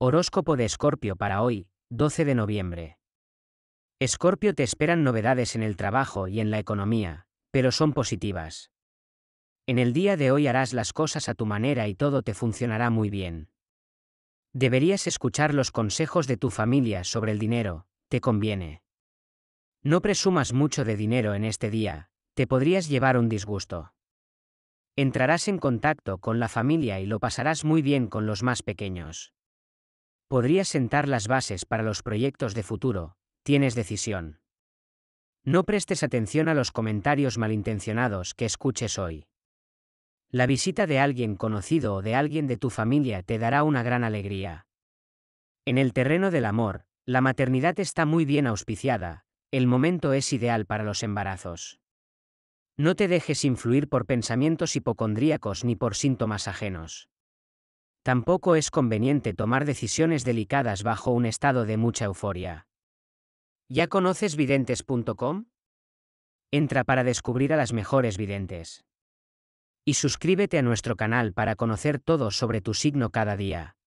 Horóscopo de Escorpio para hoy, 12 de noviembre. Escorpio te esperan novedades en el trabajo y en la economía, pero son positivas. En el día de hoy harás las cosas a tu manera y todo te funcionará muy bien. Deberías escuchar los consejos de tu familia sobre el dinero, te conviene. No presumas mucho de dinero en este día, te podrías llevar un disgusto. Entrarás en contacto con la familia y lo pasarás muy bien con los más pequeños. Podrías sentar las bases para los proyectos de futuro, tienes decisión. No prestes atención a los comentarios malintencionados que escuches hoy. La visita de alguien conocido o de alguien de tu familia te dará una gran alegría. En el terreno del amor, la maternidad está muy bien auspiciada, el momento es ideal para los embarazos. No te dejes influir por pensamientos hipocondríacos ni por síntomas ajenos. Tampoco es conveniente tomar decisiones delicadas bajo un estado de mucha euforia. ¿Ya conoces videntes.com? Entra para descubrir a las mejores videntes. Y suscríbete a nuestro canal para conocer todo sobre tu signo cada día.